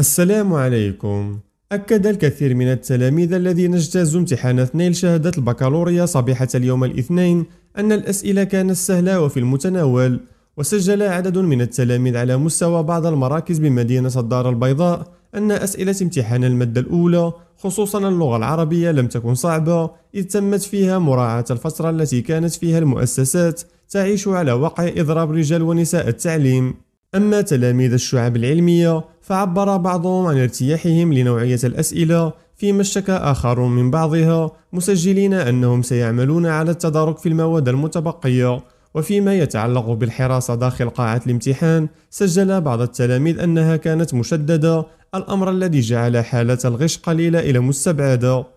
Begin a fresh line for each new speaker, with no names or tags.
السلام عليكم أكد الكثير من التلاميذ الذين اجتازوا امتحانات نيل شهادة البكالوريا صبيحة اليوم الاثنين أن الأسئلة كانت سهلة وفي المتناول وسجل عدد من التلاميذ على مستوى بعض المراكز بمدينة الدار البيضاء أن أسئلة امتحان المادة الأولى خصوصا اللغة العربية لم تكن صعبة إذ تمت فيها مراعاة الفترة التي كانت فيها المؤسسات تعيش على وقع إضراب رجال ونساء التعليم أما تلاميذ الشعب العلمية فعبر بعضهم عن ارتياحهم لنوعية الأسئلة فيما اشتكى آخرون من بعضها مسجلين أنهم سيعملون على التدارك في المواد المتبقية وفيما يتعلق بالحراسة داخل قاعة الامتحان سجل بعض التلاميذ أنها كانت مشددة الأمر الذي جعل حالة الغش قليلة إلى مستبعدة